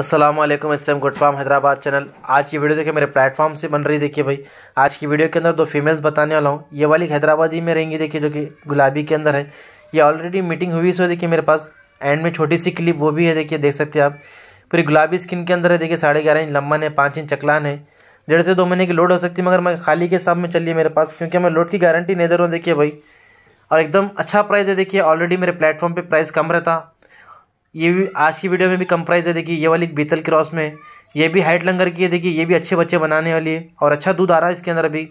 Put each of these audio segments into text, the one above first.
Aslam S M गुड गुटफाम Hyderabad channel आज की वीडियो देखिए मेरे प्लेटफॉर्म से बन रही देखिए भाई आज की वीडियो के अंदर दो फीमेल्स बताने वाला हूँ ये वाली हैदराबादी में रहेंगी देखिए जो कि गुलाबी के अंदर है ये ऑलरेडी मीटिंग हुई सो देखिए मेरे पास एंड में छोटी सी क्लिप वो भी है देखिए देख सकते हैं आप पूरी गुलाबी स्किन के अंदर है देखिए साढ़े ग्यारह इंच लंबन है पाँच इंच चकलान है डेढ़ से दो महीने की लोड हो सकती है मगर मैं खाली के हिसाब में चलिए मेरे पास क्योंकि मैं लोड की गारंटी नहीं दे रहा हूँ देखिए भाई और एकदम अच्छा प्राइस है देखिए ऑलरेडी मेरे प्लेटफॉर्म पर प्राइस कम रहता ये भी आज की वीडियो में भी कम प्राइस है देखिए ये वाली बीतल क्रॉस में ये भी हाइट लंगर की है देखिए ये भी अच्छे बच्चे बनाने वाली है और अच्छा दूध आ रहा है इसके अंदर अभी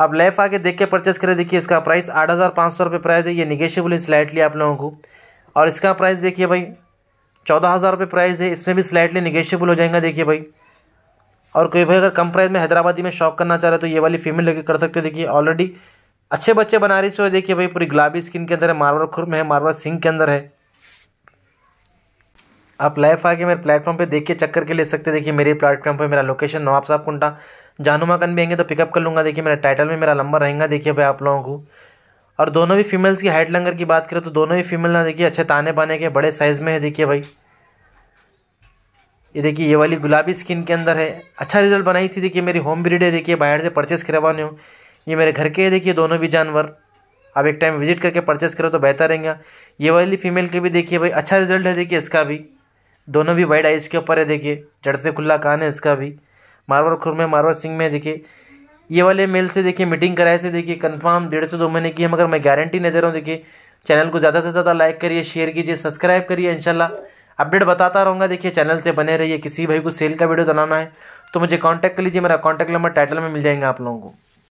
आप लेफ़ आके देख के परचेस करें देखिए इसका प्राइस आठ हज़ार पाँच सौ रुपये प्राइस है ये निगेशियबल स्लाइटली आप लोगों को और इसका प्राइस देखिए भाई चौदह हज़ार रुपये प्राइस है इसमें भी स्लाइटली निगेशियबल हो जाएगा देखिए भाई और कोई भाई अगर कम प्राइस में हैदराबादी में शॉप करना चाह रहे तो ये वाली फीमेल लेके कर सकते देखिए ऑलरेडी अच्छे बच्चे बना रही है देखिए भाई पूरी गुलाबी स्किन के अंदर है मारवर खुर में है मारवर सिंह के अंदर है आप लाइव आके मेरे प्लेटफॉर्म पे देख के चक्कर के ले सकते देखिए मेरे प्लेटफॉर्म पे मेरा लोकेशन नवाब साहब कुंडा जानू मकान भी आएंगे तो पिकअप कर लूँगा देखिए मेरा टाइटल में मेरा नंबर रहेगा देखिए भाई आप लोगों को और दोनों भी फीमेल्स की हाइट लंगर की बात करें तो दोनों ही फीमेल ना देखिए अच्छे ताने बाने के बड़े साइज़ में है देखिए भाई ये देखिए ये वाली गुलाबी स्किन के अंदर है अच्छा रिजल्ट बनाई थी देखिए मेरी होम ब्रीड है देखिए बाहर से परचेस करवाने हो ये मेरे घर के है देखिए दोनों भी जानवर आप एक टाइम विजिट करके परचेस करो तो बेहतर रहेंगे ये वाली फीमेल के भी देखिए भाई अच्छा रिजल्ट है देखिए इसका भी दोनों भी वाइड आइज के ऊपर है देखिए जड़ से खुला कान है इसका भी मारवर खुर में मारवर सिंह में देखिए ये वाले मेल से देखिए मीटिंग कराए थे देखिए कंफर्म डेढ़ से दो महीने की है मगर मैं गारंटी नहीं दे रहा हूँ देखिए चैनल को ज़्यादा से ज़्यादा लाइक करिए शेयर कीजिए सब्सक्राइब करिए इनशाला अपडेट बताता रहूँगा देखिए चैनल से बने रहिए किसी भाई को सेल का वीडियो बनाना है तो मुझे कॉन्टैक्ट कर लीजिए मेरा कॉन्टैक्ट नंबर टाइटल में मिल जाएगा आप लोगों को